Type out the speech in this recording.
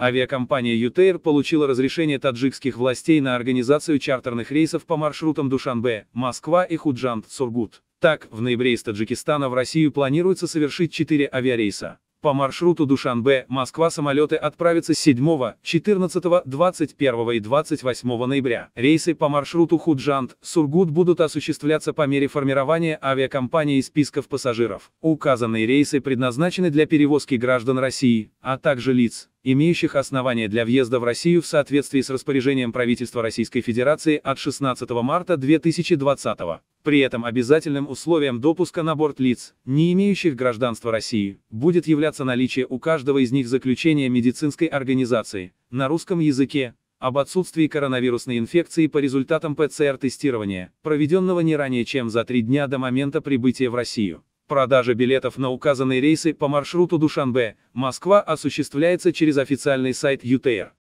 Авиакомпания «Ютейр» получила разрешение таджикских властей на организацию чартерных рейсов по маршрутам Душанбе, Москва и Худжанд, Сургут. Так, в ноябре из Таджикистана в Россию планируется совершить четыре авиарейса. По маршруту Душанбе-Москва самолеты отправятся 7, 14, 21 и 28 ноября. Рейсы по маршруту Худжант-Сургут будут осуществляться по мере формирования авиакомпании списков пассажиров. Указанные рейсы предназначены для перевозки граждан России, а также лиц, имеющих основания для въезда в Россию в соответствии с распоряжением правительства Российской Федерации от 16 марта 2020 года. При этом обязательным условием допуска на борт лиц, не имеющих гражданства России, будет являться наличие у каждого из них заключения медицинской организации, на русском языке, об отсутствии коронавирусной инфекции по результатам ПЦР-тестирования, проведенного не ранее чем за три дня до момента прибытия в Россию. Продажа билетов на указанные рейсы по маршруту Душанбе, Москва осуществляется через официальный сайт ЮТР.